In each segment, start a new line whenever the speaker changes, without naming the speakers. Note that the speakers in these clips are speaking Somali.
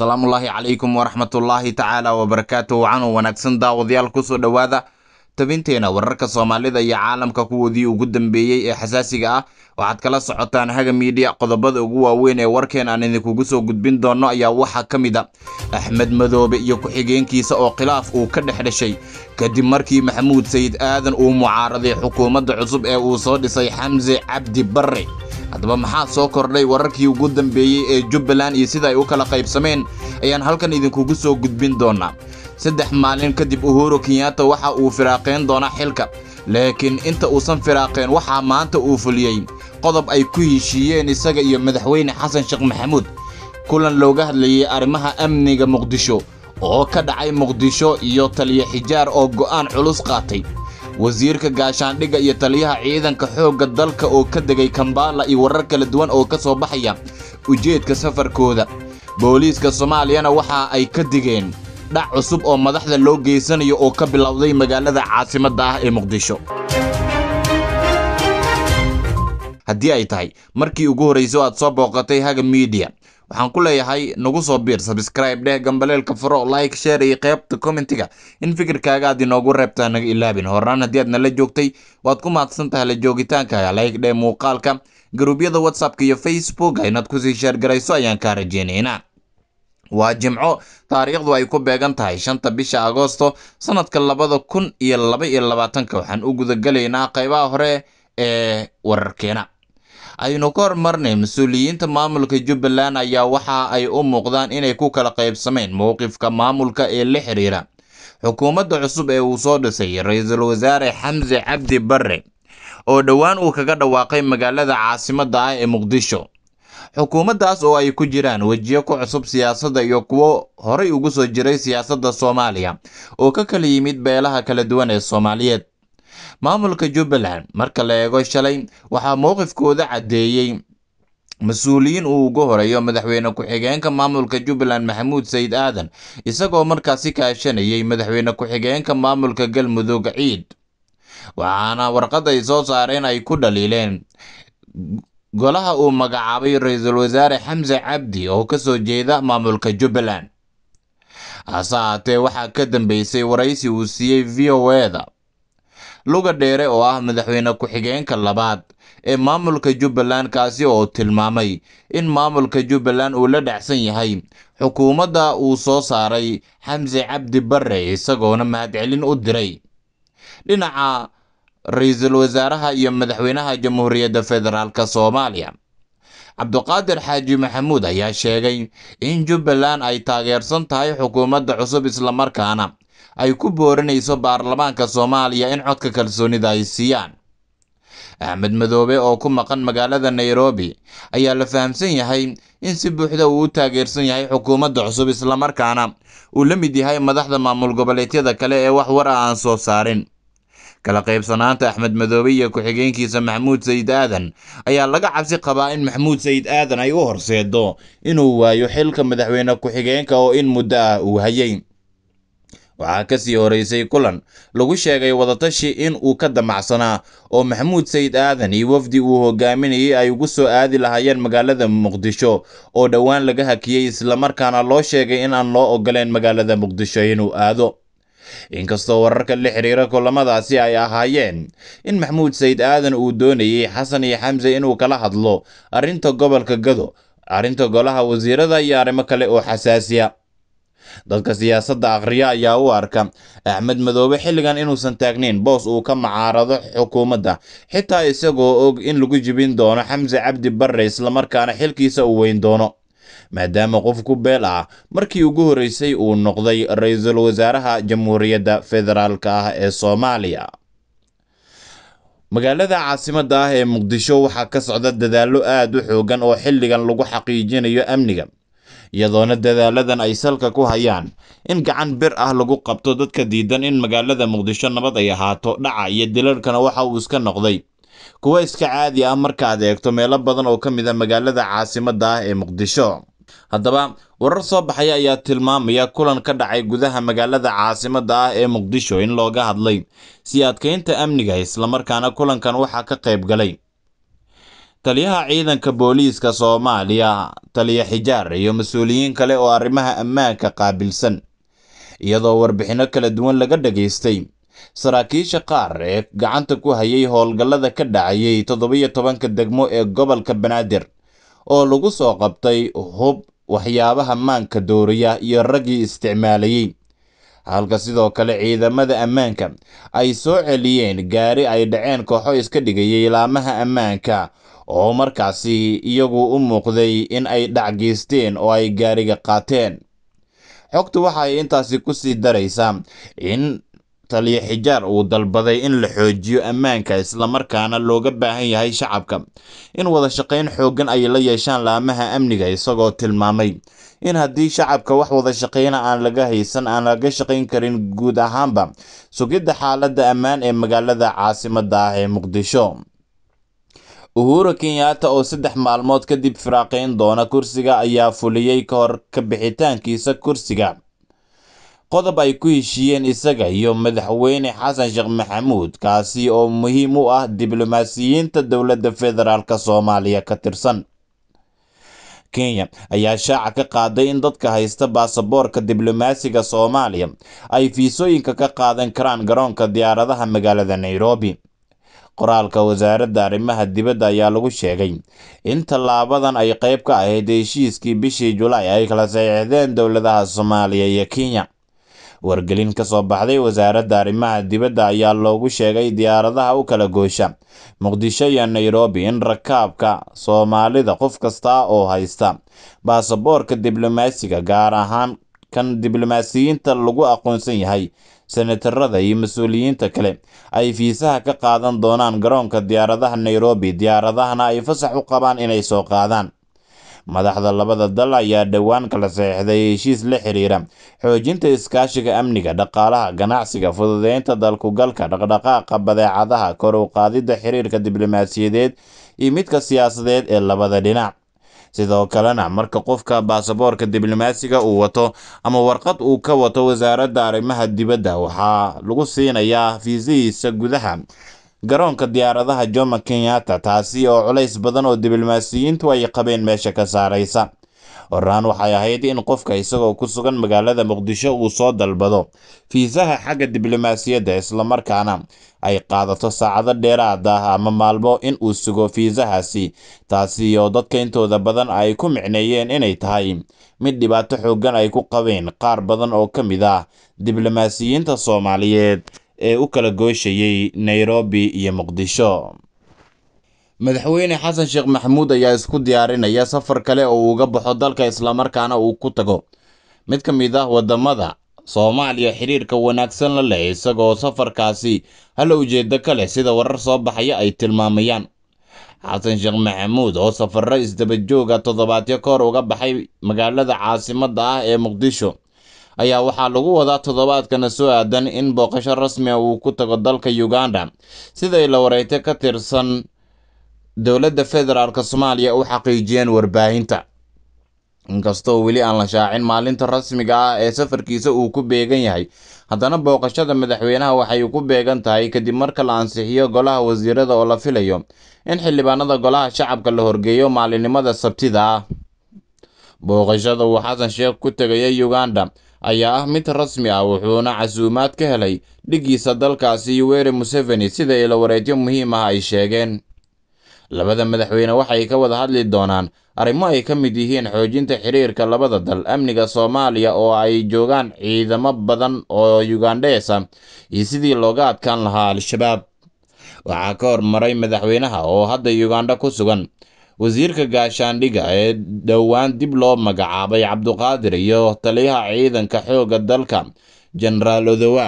asalaamullaahi calaykum waraxmatullaahi tacaala wabarakaatu wacan wanaagsan daawadayaal kusoo dhowaada tabinteena wararka soomaalida iyo caalamka kuwoodii ugu dambeeyey ee xasaasiga ah waxaad kala socotaan haga miidhiya qodobada ugu waaweyn ee warkeen aan idinkugu soo gudbin doonno ayaa waxaa ka mid a ah. axmed madoobe iyo ku-xigeenkiisa oo khilaaf uu ka dhex dhashay kadib markii maxamuud sayid aadan uu mucaaraday xukuumadda cusub ee uu soo dhisay xamse cabdi barre haddaba maxaa soo kordhay wararkii ugu dambeeyey ee jubbaland iyo sida ay u kala qaybsameen ayaan halkan idinkugu soo gudbin doonaa saddex maalin kadib uhuru kenyatta waxa uu firaaqeen doonaa xilka laakiin inta uusan firaaqeen waxaa maanta uu fuliyey qodob ay ku heshiiyeen isaga iyo madaxweyne xasan sheekh maxamuud kulan looga hadlayay arrimaha amniga muqdisho oo ka dhacay muqdisho iyo taliya xijaar oo go'aan culus qaatay wasiirka gaashaandhigga iyo taliyaha ciidanka xoogga dalka oo ka degay kambaala iyo warar kala duwan oo ka soo baxaya ujeedka safarkooda booliiska soomaaliyana waxa ay ka digeen dhac cusub oo madaxda loo geysanayo oo ka bilowday magaalada caasimadda ah ee muqdisho haddii ay tahay markii ugu horrayso aad soo booqatay haga miidiya waxaan ku leeyahay nagu soo biir sabscribe dheh gambaleelka faro like share iyo qaybta commentiga in fikirkaaga aad inoogu reebtaa naga ilaabin horaan haddii aadna la joogtay waad ku mahadsan tahay la joogitaankaaga like dheh muuqaalka garuubyada whatsappka iyo facebook inaad kusii sheergarayso ayaan kaa rajeynaynaa waa jimco taariikhdu ay ku beegan tahay shanta bisha agoosto sanadka labada kun iyo laba iyo labaatanka waxaan u gudagelaynaa qaybaha hore ee wararkeena aynu ka hormarnay mas-uuliyiinta maamulka jubbaland ayaa waxa ay u muuqdaan inay ku kala qaybsameen mowqifka maamulka ee la xiriira xukuumadda cusub ee uu soo dhisay ra-iisul wasaare xamse cabdi barre oo dhowaan uu kaga dhawaaqay magaalada caasimadda ah ee muqdisho xukuumaddaas oo ay ku jiraan wejiyo ku cusub siyaasadda iyo kuwo horay ugu soo jiray siyaasadda soomaaliya oo ka kala yimid beelaha kala duwan ee soomaaliyeed maamulka jubbaland marka la eego shalay waxaa mowqifkooda caddeeyey mas-uuliyiin uu ugu horeeyo madaxweyne ku-xigeenka maamulka jubbaland maxamuud sayid aadan isagoo markaasi kaashanayay madaxweyne ku-xigeenka maamulka galmudug ciid waxaana warqad ay soo saareen ay ku dhaliileen golaha uu magacaabay ra-iisul wasaare xamse cabdi oo kasoo jeeda maamulka jubbaland hase haatee waxaa ka dambeysay waraysi uu siiyey v o e da luga dheere oo ah madaxweyne ku-xigeenka labaad ee maamulka jubbaland kaasi oo tilmaamay in maamulka jubbaland uu la dhacsan yahay xukuumadda uu soo saaray xamse cabdi barre isagoona mahadcelin u diray dhinaca ra-iisul wasaaraha iyo madaxweynaha jamhuuriyadda federaalk soomaaliya cabduqaadir xaaji maxamuud ayaa sheegay in jubbaland ay taageersan tahay xukuumadda cusub islamarkaana ay ku booranayso baarlamaanka soomaaliya in codka kalsoonida ay siiyaan axmed madoobe oo ku maqan magaalada nairobi ayaa la fahamsan yahay in si buuxda uu u taageersan yahay xukuumadda cusub islamarkaana uu la mid yahay madaxda maamul goboleedyada kale ee wax war a aan soo saarin kala qaybsanaanta axmed madoobe iyo ku-xigeenkiisa maxamuud sayid aadan ayaa laga cabsi qabaa in maxamuud sayid aadan ay u horseedo inuu waayo xilka madaxweyne ku-xigeenka oo in muddo ah uu hayay waxaa ka sii horeysay kulan lagu sheegay wadatashi in uu ka damacsanaa oo maxamuud sayid aadan iyo wafdi uu hoggaaminayay ay ugu soo aadi lahaayeen magaalada muqdisho oo dhowaan laga hakiyey islamarkaana loo sheegay in aan loo ogoleen magaalada muqdisho inuu aado inkastoo wararka la xiriira kulamadaasi ay ahaayeen in maxamuud sayid aadan uu doonayey xasan iyo xamse inuu kala hadlo arrinta gobolka gado arrinta golaha wasiirada iyo arrimo kale oo xasaasiya dadka siyaasadda akhriya ayaa u arka axmed madoobe xilligan inuusan taagnayn boos uu ka macaarado xukuumadda xitaa isagoo og in lagu jibin doono xamse cabdi barre islamarkaana xilkiisa uu weyn doono maadaama qof ku beel ah markii ugu horreysay uu noqday ra-iisul wasaaraha jamhuuriyadda federaalka ah ee soomaaliya magaalada caasimadda ah ee muqdisho waxaa ka socda dadaallo aad u xoogan oo xilligan lagu xaqiijinayo amniga iyadoona dadaaladan ay salka ku hayaan in gacan bir ah lagu qabto dadka diidan in magaalada muqdisho nabad ay ahaato dhaca iyo dilarkana waxa uu iska noqday kuwa iska caadi ah markaaad eegto meelo badan oo ka mid a ah magaalada caasimadda ah ee muqdisho haddaba warar soo baxaya ayaa tilmaamaya kulan ka dhacay gudaha magaalada caasimadda ah ee muqdisho in looga hadlay sii adkaynta amniga islamarkaana kulankan waxaa ka qayb galay taliyaha ciidanka booliiska soomaaliya taliya xijaar iyo mas-uuliyiin kale oo arrimaha ammaanka qaabilsan iyadoo warbixino kala duwan laga dhagaystay saraakiisha qaar ee gacanta ku hayay howlgallada ka dhacayay toddobiyo tobanka degmo ee gobolka banaadir oo lagu soo qabtay hub waxyaabaha maanka dooriya iyo raggii isticmaalayey halka sidoo kale ciidamada ammaanka ay soo celiyeen gaari ay dhaceen kooxo iska dhigayay laamaha ammaanka oo markaasi iyagu u muuqday in ay dhac geysteen oo ay gaariga qaateen xogtu waxaay intaasi ku sii daraysaa in taliya xijaar uu dalbaday in la xoojiyo ammaanka islamarkaana looga baahan yahay shacabka in wada shaqayn xooggan ay la yeeshaan laamaha amniga isagoo tilmaamay in haddii shacabka wax wada shaqayna aan laga haysan aan laga shaqayn karin guud ahaanba sugidda xaaladda ammaan ee magaalada caasimadda ah ee muqdisho Uhuru Kenyatta oo saddex maalmood kadib firaaqayn doona kursiga ayaa fuliyey kahor ka bixitaankiisa kursiga qodob ay ku heshiiyeen isaga iyo madaxweyne xasan sheekh maxamuud kaasi oo muhiim u ah diblomaasiyiinta dowladda federaalk soomaaliya ka tirsan kenya ayaa shaaca ka qaaday in dadka haysta baasaboorka diblomaasiga soomaaliya ay fiisooyinka ka qaadan karaan garoonka diyaaradaha magaalada nairobi qoraalka wasaaradda arrimaha dibadda ayaa lagu sheegay in tallaabadan ay qayb ka ahayd heshiiskii bishii julaay ay kala saxiixdeen dowladaha soomaaliya iyo kenya wargelin ka soo baxday wasaaradda arrimaha dibadda ayaa loogu sheegay diyaaradaha u kala goosha muqdisho iyo nairobi in rakaabka soomaalida qof kasta oo haysta baasaboorka diblomaasiga gaar ahaan kan diblomaasiyiinta lagu aqoonsan yahay senatarada iyo mas-uuliyiinta kale ay fiisaha ka qaadan doonaan garoonka diyaaradaha nairobi diyaaradahana ay fasax u qabaan inay soo qaadaan madaxda labada dal ayaa dhowaan kala saxeixday heshiis la xiriira xoojinta iskaashiga amniga dhaqaalaha ganacsiga fududeynta dalkugalka dhaqdhaqaaqa badeecadaha kor u qaadidda xiriirka diblomaasiyadeed iyo midka siyaasadeed ee labada dhinac sidoo kalena marka qofka baasaboorka diblomaasiga uu wato ama warqad uu ka wato wasaaradda arrimaha dibadda waxaa lagu siinayaa fiisihiisa gudaha garoonka diyaaradaha joma kenyatta taasi oo culays badan oo diblomaasiyiintu ay qabeen meesha ka saaraysa Horaan waxay ahayd in qofka isagoo ku sugan magaalada Muqdisho uu soo dalbado fiisaha xagga diblomaasiyadda islamarkaana ay qaadato saacado dheeraad ah ama maalmo in uu sugo fiisahaasi taasi oo dadka intooda badan ay ku micneeyeen inay tahay mid dhibaato xooggan ay ku qabeen qaar badan oo ka mid ah diblomaasiyiinta Soomaaliyeed ee u kala gooshayay Nairobi iyo Muqdisho madaxweyne xasan sheekh maxamuud ayaa isku diyaarinaya safar kale oo uga baxo dalka islamarkaana uu ku tago mid ka mid ah waddamada soomaaliya xiriirka wanaagsan la leh isagoo safarkaasi hala ujeeddo kaleh sida warar soo baxaya ay tilmaamayaan xasan sheekh maxamuud oo safarro isdabajooga toddobaadyo ka uga baxay magaalada caasimadda ah ee muqdisho ayaa waxaa lagu wadaa toddobaadkana soo aadan in booqasho rasmi a ah uu ku tago dalka uganda siday la wareytay ka tirsan dowladda federaalka soomaaliya u xaqiijiyeen warbaahinta inkastoo weli aan la shaacin maalinta rasmiga ah ee safarkiisa uu ku beegan yahay haddana booqashada madaxweynaha waxay ku beegan tahay kadib marka la ansixiyo golaha wasiirada oo la filayo in xildhibaanada golaha shacabka la horgeeyo maalinimada sabtida ah booqashada uu xasan sheekh ku tegaya uganda ayaa ah mid rasmi ah wuxuuna casuumaad ka helay dhigiisa dalkaasi yoweri museveni sida ila wareedyo muhiim ah ay sheegeen labada madaxweyne waxay ka wada hadli doonaan arrimo ay ka mid yihiin xoojinta xiriirka labada dal amniga soomaaliya oo ay joogaan ciidamo badan oo yugandheesa iyo sidii looga adkaan lahaa al-shabaab waxaa ka hormaray madaxweynaha oo hadda yugandha ku sugan wasiirka gaashaandhiga ee dhowaan dib loo magacaabay cabduqaadir iyo taliyaha ciidanka xoogga dalka jenaraal odowa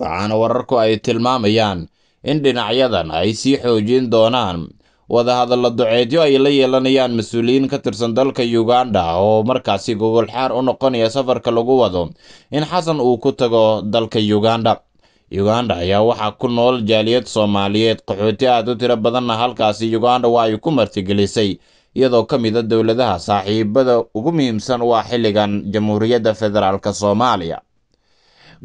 waxaana wararku ay tilmaamayaan in dhinacyadan ay sii xoojin doonaan wadahadalla duceedyo ay la yeelanayaan mas-uuliyiin ka tirsan dalka uganda oo markaasi gogol xaar u noqonaya safarka lagu wado in xasan uu ku tago dalka uganda uganda ayaa waxaa ku nool jaaliyad soomaaliyeed qaxooti aad u tiro badanna halkaasi uganda waa ay ku martigelisay iyadoo ka mid a ah dowladaha saaxiibada ugu muhiimsan waa xilligan jamhuuriyadda federaalk soomaaliya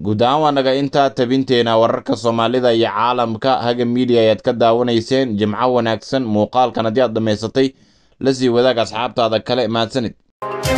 guud waa naga intaa tabinteena wararka soomaalida iyo caalamka haga miidiya ayaad ka daawanayseen jimco wanaagsan muuqaalkan haddii aad dhammaysatay la sii wadaag asxaabtaada kale mahadsanid